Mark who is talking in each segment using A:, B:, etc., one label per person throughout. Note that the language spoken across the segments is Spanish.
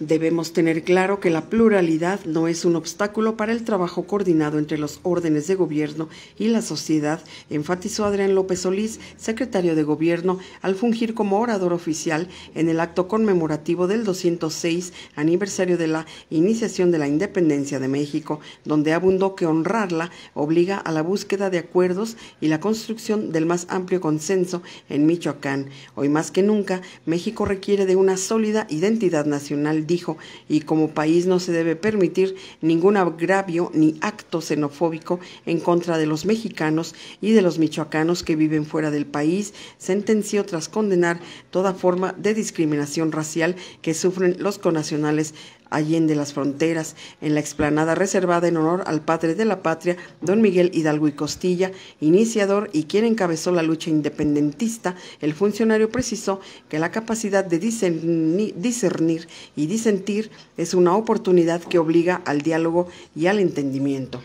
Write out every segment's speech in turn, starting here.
A: Debemos tener claro que la pluralidad no es un obstáculo para el trabajo coordinado entre los órdenes de gobierno y la sociedad, enfatizó Adrián López Solís, secretario de Gobierno, al fungir como orador oficial en el acto conmemorativo del 206 aniversario de la iniciación de la independencia de México, donde abundó que honrarla obliga a la búsqueda de acuerdos y la construcción del más amplio consenso en Michoacán. Hoy más que nunca, México requiere de una sólida identidad nacional dijo, y como país no se debe permitir ningún agravio ni acto xenofóbico en contra de los mexicanos y de los michoacanos que viven fuera del país, sentenció tras condenar toda forma de discriminación racial que sufren los conacionales allende las fronteras, en la explanada reservada en honor al padre de la patria, don Miguel Hidalgo y Costilla, iniciador y quien encabezó la lucha independentista, el funcionario precisó que la capacidad de discernir, discernir y disentir es una oportunidad que obliga al diálogo y al entendimiento.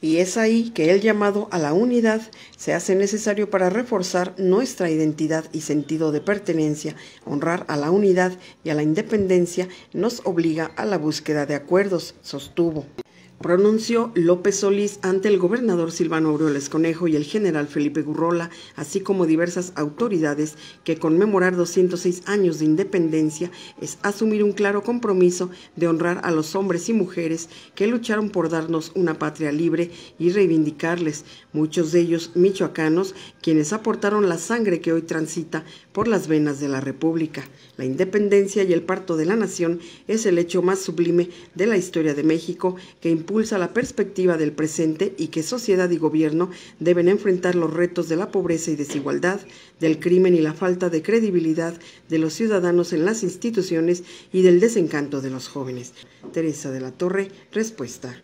A: Y es ahí que el llamado a la unidad se hace necesario para reforzar nuestra identidad y sentido de pertenencia. Honrar a la unidad y a la independencia nos obliga a la búsqueda de acuerdos, sostuvo pronunció López Solís ante el gobernador Silvano Aureoles Conejo y el general Felipe Gurrola, así como diversas autoridades, que conmemorar 206 años de independencia es asumir un claro compromiso de honrar a los hombres y mujeres que lucharon por darnos una patria libre y reivindicarles, muchos de ellos michoacanos, quienes aportaron la sangre que hoy transita por las venas de la República. La independencia y el parto de la nación es el hecho más sublime de la historia de México que impulsa la perspectiva del presente y que sociedad y gobierno deben enfrentar los retos de la pobreza y desigualdad, del crimen y la falta de credibilidad de los ciudadanos en las instituciones y del desencanto de los jóvenes. Teresa de la Torre, respuesta.